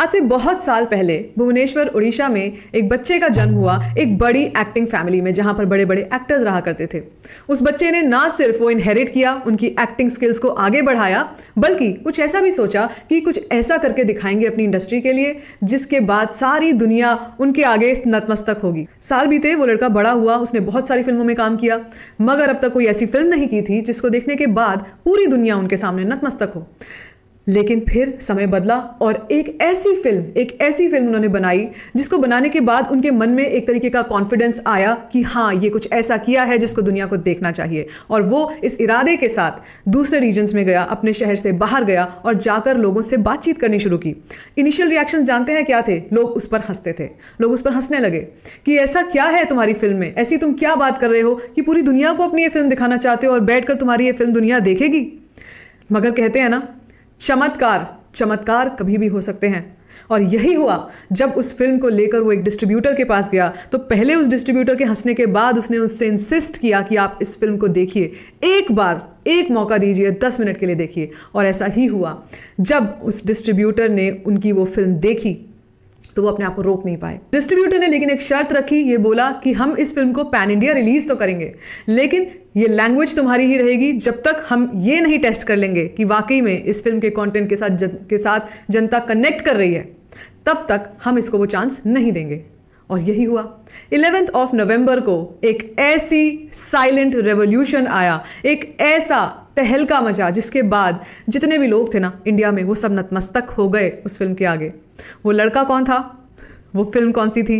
आज से बहुत साल पहले भुवनेश्वर उड़ीसा में एक बच्चे का जन्म हुआ एक बड़ी एक्टिंग फैमिली में जहाँ पर बड़े बड़े एक्टर्स रहा करते थे उस बच्चे ने ना सिर्फ वो इनहेरिट किया उनकी एक्टिंग स्किल्स को आगे बढ़ाया बल्कि कुछ ऐसा भी सोचा कि कुछ ऐसा करके दिखाएंगे अपनी इंडस्ट्री के लिए जिसके बाद सारी दुनिया उनके आगे नतमस्तक होगी साल बीते वो लड़का बड़ा हुआ उसने बहुत सारी फिल्मों में काम किया मगर अब तक कोई ऐसी फिल्म नहीं की थी जिसको देखने के बाद पूरी दुनिया उनके सामने नतमस्तक हो लेकिन फिर समय बदला और एक ऐसी फिल्म एक ऐसी फिल्म उन्होंने बनाई जिसको बनाने के बाद उनके मन में एक तरीके का कॉन्फिडेंस आया कि हाँ ये कुछ ऐसा किया है जिसको दुनिया को देखना चाहिए और वो इस इरादे के साथ दूसरे रीजन्स में गया अपने शहर से बाहर गया और जाकर लोगों से बातचीत करनी शुरू की इनिशियल रिएक्शन जानते हैं क्या थे लोग उस पर हंसते थे लोग उस पर हंसने लगे कि ऐसा क्या है तुम्हारी फिल्म में ऐसी तुम क्या बात कर रहे हो कि पूरी दुनिया को अपनी ये फिल्म दिखाना चाहते हो और बैठकर तुम्हारी ये फिल्म दुनिया देखेगी मगर कहते हैं ना चमत्कार चमत्कार कभी भी हो सकते हैं और यही हुआ जब उस फिल्म को लेकर वो एक डिस्ट्रीब्यूटर के पास गया तो पहले उस डिस्ट्रीब्यूटर के हंसने के बाद उसने उससे इंसिस्ट किया कि आप इस फिल्म को देखिए एक बार एक मौका दीजिए दस मिनट के लिए देखिए और ऐसा ही हुआ जब उस डिस्ट्रीब्यूटर ने उनकी वो फिल्म देखी तो वो अपने आप को रोक नहीं पाए डिस्ट्रीब्यूटर ने लेकिन एक शर्त रखी ये बोला कि हम इस फिल्म को पैन इंडिया रिलीज तो करेंगे लेकिन ये लैंग्वेज तुम्हारी ही रहेगी जब तक हम ये नहीं टेस्ट कर लेंगे कि वाकई में इस फिल्म के कंटेंट के साथ जन, के साथ जनता कनेक्ट कर रही है तब तक हम इसको वो चांस नहीं देंगे और यही हुआ इलेवेंथ ऑफ नवंबर को एक ऐसी साइलेंट रेवोल्यूशन आया एक ऐसा तहलका मचा जिसके बाद जितने भी लोग थे ना इंडिया में वो सब नतमस्तक हो गए उस फिल्म के आगे वो लड़का कौन था वो फिल्म कौन सी थी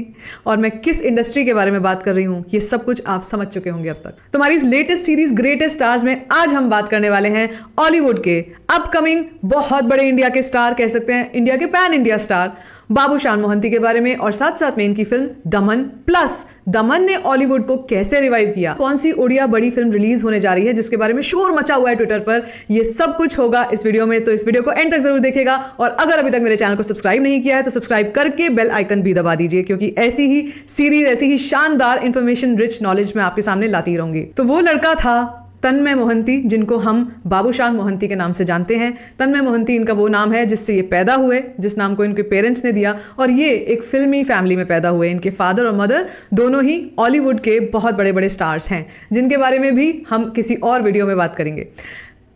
और मैं किस इंडस्ट्री के बारे में बात कर रही हूँ ये सब कुछ आप समझ चुके होंगे अब तक तुम्हारी इस लेटेस्ट सीरीज ग्रेटेस्ट स्टार्स में आज हम बात करने वाले हैं हॉलीवुड के अपकमिंग बहुत बड़े इंडिया के स्टार कह सकते हैं इंडिया के पैन इंडिया स्टार बाबू शान मोहंती के बारे में और साथ साथ में इनकी फिल्म दमन प्लस दमन ने ऑलीवुड को कैसे रिवाइव किया कौन सी उड़िया बड़ी फिल्म रिलीज होने जा रही है जिसके बारे में शोर मचा हुआ है ट्विटर पर यह सब कुछ होगा इस वीडियो में तो इस वीडियो को एंड तक जरूर देखेगा और अगर अभी तक मेरे चैनल को सब्सक्राइब नहीं किया है तो सब्सक्राइब करके बेल आइकन भी दबा दीजिए क्योंकि ऐसी ही सीरीज ऐसी ही शानदार इंफॉर्मेशन रिच नॉलेज मैं आपके सामने लाती रहूंगी तो वो लड़का था तन्मय मोहंती जिनको हम बाबूशान मोहंती के नाम से जानते हैं तन्मय मोहंती इनका वो नाम है जिससे ये पैदा हुए जिस नाम को इनके पेरेंट्स ने दिया और ये एक फिल्मी फैमिली में पैदा हुए इनके फादर और मदर दोनों ही हॉलीवुड के बहुत बड़े बड़े स्टार्स हैं जिनके बारे में भी हम किसी और वीडियो में बात करेंगे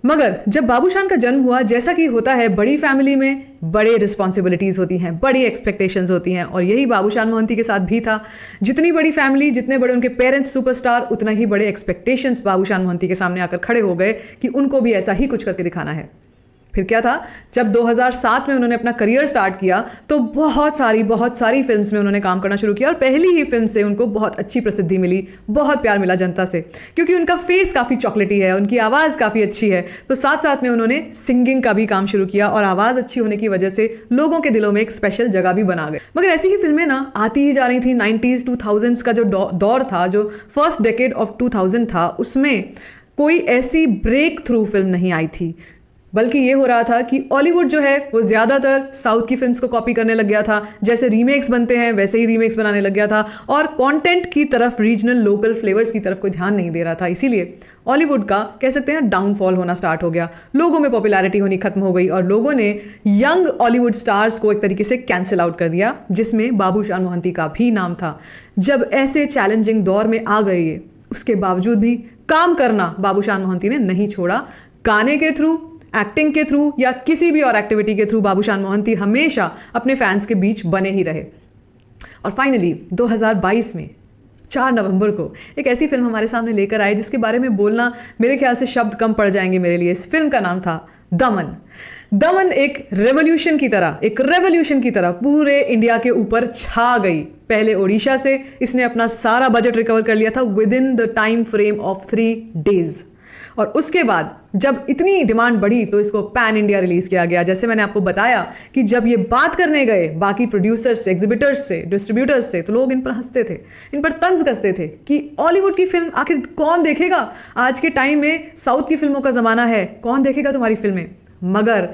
मगर जब बाबूशान का जन्म हुआ जैसा कि होता है बड़ी फैमिली में बड़े रिस्पॉन्सिबिलिटीज़ होती हैं बड़ी एक्सपेक्टेशंस होती हैं और यही बाबूशान मोहंती के साथ भी था जितनी बड़ी फैमिली जितने बड़े उनके पेरेंट्स सुपरस्टार उतना ही बड़े एक्सपेक्टेशंस बाबूशान मोहंती के सामने आकर खड़े हो गए कि उनको भी ऐसा ही कुछ करके दिखाना है फिर क्या था जब 2007 में उन्होंने अपना करियर स्टार्ट किया तो बहुत सारी बहुत सारी फिल्म्स में उन्होंने काम करना शुरू किया और पहली ही फिल्म से उनको बहुत अच्छी प्रसिद्धि मिली बहुत प्यार मिला जनता से क्योंकि उनका फेस काफ़ी चॉकलेटी है उनकी आवाज़ काफ़ी अच्छी है तो साथ साथ में उन्होंने सिंगिंग का भी काम शुरू किया और आवाज़ अच्छी होने की वजह से लोगों के दिलों में एक स्पेशल जगह भी बना गई मगर ऐसी ही फिल्में ना आती ही जा रही थी नाइन्टीज़ टू का जो दौर था जो फर्स्ट डेकेड ऑफ टू था उसमें कोई ऐसी ब्रेक थ्रू फिल्म नहीं आई थी बल्कि ये हो रहा था कि हॉलीवुड जो है वो ज़्यादातर साउथ की फिल्म्स को कॉपी करने लग गया था जैसे रीमेक्स बनते हैं वैसे ही रीमेक्स बनाने लग गया था और कंटेंट की तरफ रीजनल लोकल फ्लेवर्स की तरफ कोई ध्यान नहीं दे रहा था इसीलिए हॉलीवुड का कह सकते हैं डाउनफॉल होना स्टार्ट हो गया लोगों में पॉपुलैरिटी होनी खत्म हो गई और लोगों ने यंग हॉलीवुड स्टार्स को एक तरीके से कैंसिल आउट कर दिया जिसमें बाबू शान मोहंती का भी नाम था जब ऐसे चैलेंजिंग दौर में आ गए उसके बावजूद भी काम करना बाबू शान मोहंती ने नहीं छोड़ा गाने के थ्रू एक्टिंग के थ्रू या किसी भी और एक्टिविटी के थ्रू बाबूशान मोहंती हमेशा अपने फैंस के बीच बने ही रहे और फाइनली 2022 में चार नवंबर को एक ऐसी फिल्म हमारे सामने लेकर आए जिसके बारे में बोलना मेरे ख्याल से शब्द कम पड़ जाएंगे मेरे लिए इस फिल्म का नाम था दमन दमन एक रेवोल्यूशन की तरह एक रेवोल्यूशन की तरह पूरे इंडिया के ऊपर छा गई पहले ओडिशा से इसने अपना सारा बजट रिकवर कर लिया था within the time frame of three days और उसके बाद जब इतनी डिमांड बढ़ी तो इसको पैन इंडिया रिलीज़ किया गया जैसे मैंने आपको बताया कि जब ये बात करने गए बाकी प्रोड्यूसर्स से एग्जिबिटर्स से डिस्ट्रीब्यूटर्स से तो लोग इन पर हंसते थे इन पर तंज कसते थे कि हॉलीवुड की फिल्म आखिर कौन देखेगा आज के टाइम में साउथ की फिल्मों का ज़माना है कौन देखेगा तुम्हारी फिल्में मगर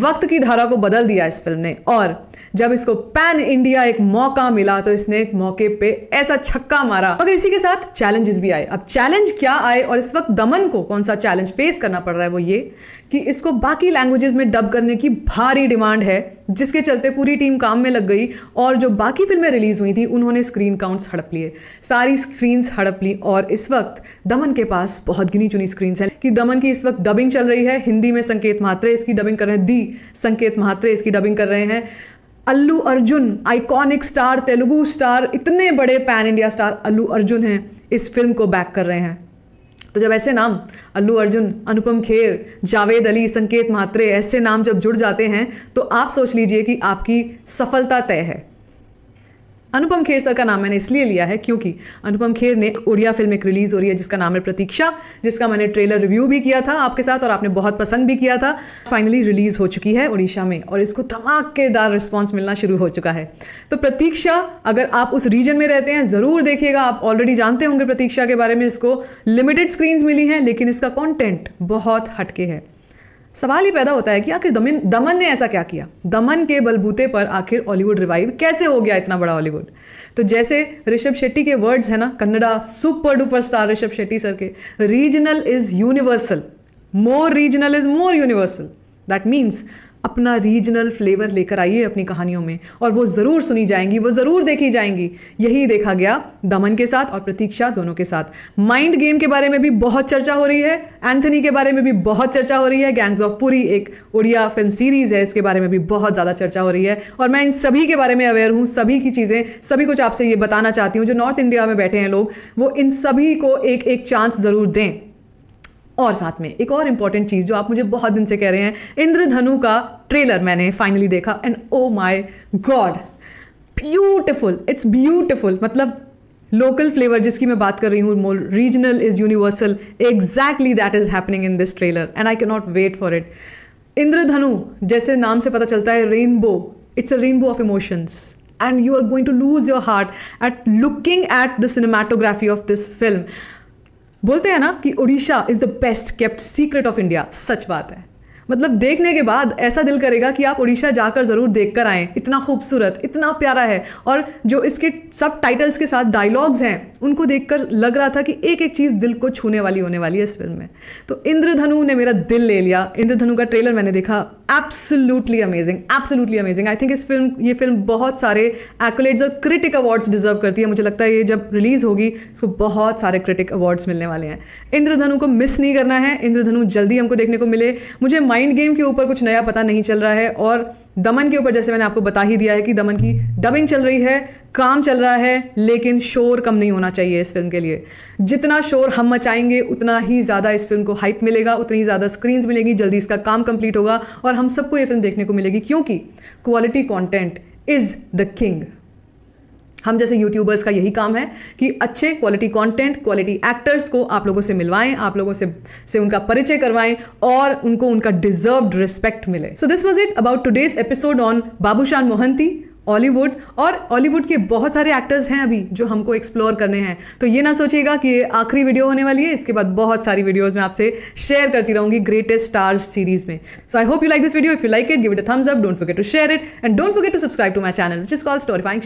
वक्त की धारा को बदल दिया इस फिल्म ने और जब इसको पैन इंडिया एक मौका मिला तो इसने एक मौके पे ऐसा छक्का मारा मगर इसी के साथ चैलेंजेस भी आए अब चैलेंज क्या आए और इस वक्त दमन को कौन सा चैलेंज फेस करना पड़ रहा है वो ये कि इसको बाकी लैंग्वेजेस में डब करने की भारी डिमांड है जिसके चलते पूरी टीम काम में लग गई और जो बाकी फिल्में रिलीज हुई थी उन्होंने स्क्रीन काउंट्स हड़प लिए सारी स्क्रीन्स हड़प ली और इस वक्त दमन के पास बहुत गिनी चुनी स्क्रीन्स हैं कि दमन की इस वक्त डबिंग चल रही है हिंदी में संकेत महात्रे इसकी डबिंग कर रहे हैं दी संकेत महात्रे इसकी डबिंग कर रहे हैं Allu Arjun iconic star Telugu star इतने बड़े pan India star Allu Arjun हैं इस फिल्म को बैक कर रहे हैं तो जब ऐसे नाम अल्लू अर्जुन अनुपम खेर जावेद अली संकेत मात्रे ऐसे नाम जब जुड़ जाते हैं तो आप सोच लीजिए कि आपकी सफलता तय है अनुपम खेर सर का नाम मैंने इसलिए लिया है क्योंकि अनुपम खेर ने एक उड़िया फिल्म एक रिलीज़ हो रही है जिसका नाम है प्रतीक्षा जिसका मैंने ट्रेलर रिव्यू भी किया था आपके साथ और आपने बहुत पसंद भी किया था फाइनली रिलीज़ हो चुकी है उड़ीसा में और इसको धमाकेदार रिस्पॉन्स मिलना शुरू हो चुका है तो प्रतीक्षा अगर आप उस रीजन में रहते हैं ज़रूर देखिएगा आप ऑलरेडी जानते होंगे प्रतीक्षा के बारे में इसको लिमिटेड स्क्रीन्स मिली हैं लेकिन इसका कॉन्टेंट बहुत हटके है सवाल ये पैदा होता है कि आखिर दमन दमन ने ऐसा क्या किया दमन के बलबूते पर आखिर हॉलीवुड रिवाइव कैसे हो गया इतना बड़ा हॉलीवुड तो जैसे ऋषभ शेट्टी के वर्ड्स है ना Kannada super duper star Rishab Shetty sir के regional is universal more regional is more universal that means अपना रीजनल फ्लेवर लेकर आइए अपनी कहानियों में और वो ज़रूर सुनी जाएंगी वो ज़रूर देखी जाएंगी यही देखा गया दमन के साथ और प्रतीक्षा दोनों के साथ माइंड गेम के बारे में भी बहुत चर्चा हो रही है एंथनी के बारे में भी बहुत चर्चा हो रही है गैंग्स ऑफ पूरी एक उड़िया फिल्म सीरीज़ है इसके बारे में भी बहुत ज़्यादा चर्चा हो रही है और मैं इन सभी के बारे में अवेयर हूँ सभी की चीज़ें सभी कुछ आपसे ये बताना चाहती हूँ जो नॉर्थ इंडिया में बैठे हैं लोग वो इन सभी को एक एक चांस ज़रूर दें और साथ में एक और इंपॉर्टेंट चीज़ जो आप मुझे बहुत दिन से कह रहे हैं इंद्रधनु का ट्रेलर मैंने फाइनली देखा and oh my god beautiful it's beautiful मतलब लोकल फ्लेवर जिसकी मैं बात कर रही हूँ more regional is universal exactly that is happening in this trailer and I के नॉट वेट फॉर इट इंद्रधनु जैसे नाम से पता चलता है rainbow it's a rainbow of emotions and you are going to lose your heart at looking at the cinematography of this film बोलते हैं ना कि Orissa is the best kept secret of India सच बात है मतलब देखने के बाद ऐसा दिल करेगा कि आप उड़ीसा जाकर ज़रूर देख कर आए इतना खूबसूरत इतना प्यारा है और जो इसके सब टाइटल्स के साथ डायलॉग्स हैं उनको देखकर लग रहा था कि एक एक चीज़ दिल को छूने वाली होने वाली है इस फिल्म में तो इंद्रधनु ने मेरा दिल ले लिया इंद्रधनु का ट्रेलर मैंने देखा absolutely amazing absolutely amazing I think इस फिल्म ये फिल्म बहुत सारे एक्लेट्स और क्रिटिक अवार्ड्स डिजर्व करती है मुझे लगता है ये जब रिलीज़ होगी इसको बहुत सारे क्रिटिक अवार्ड्स मिलने वाले हैं इंद्रधनु को मिस नहीं करना है इंद्रधनु जल्दी हमको देखने को मिले मुझे माइंड माइंड गेम के ऊपर कुछ नया पता नहीं चल रहा है और दमन के ऊपर जैसे मैंने आपको बता ही दिया है कि दमन की डबिंग चल रही है काम चल रहा है लेकिन शोर कम नहीं होना चाहिए इस फिल्म के लिए जितना शोर हम मचाएंगे उतना ही ज़्यादा इस फिल्म को हाइप मिलेगा उतनी ही ज़्यादा स्क्रीन्स मिलेगी जल्दी इसका काम कंप्लीट होगा और हम सबको ये फिल्म देखने को मिलेगी क्योंकि quality content is the king हम जैसे यूट्यूबर्स का यही काम है कि अच्छे क्वालिटी कंटेंट क्वालिटी एक्टर्स को आप लोगों से मिलवाएं आप लोगों से से उनका परिचय करवाएं और उनको उनका डिजर्व रिस्पेक्ट मिले so this was it about today's episode on Babushan Mohanty Hollywood और हॉलीवुड के बहुत सारे एक्टर्स हैं अभी जो हमको एक्सप्लोर करने हैं तो ये ना सोचिएगा कि ये आखिरी वीडियो होने वाली है इसके बाद बहुत सारी वीडियोस मैं आपसे शेयर करती रहूंगी ग्रेटेस्ट स्टार्स सीरीज में so I hope you like this video if you like it give it a thumbs up don't forget to share it and don't forget to subscribe to my channel which is call स्टोरीफाइंग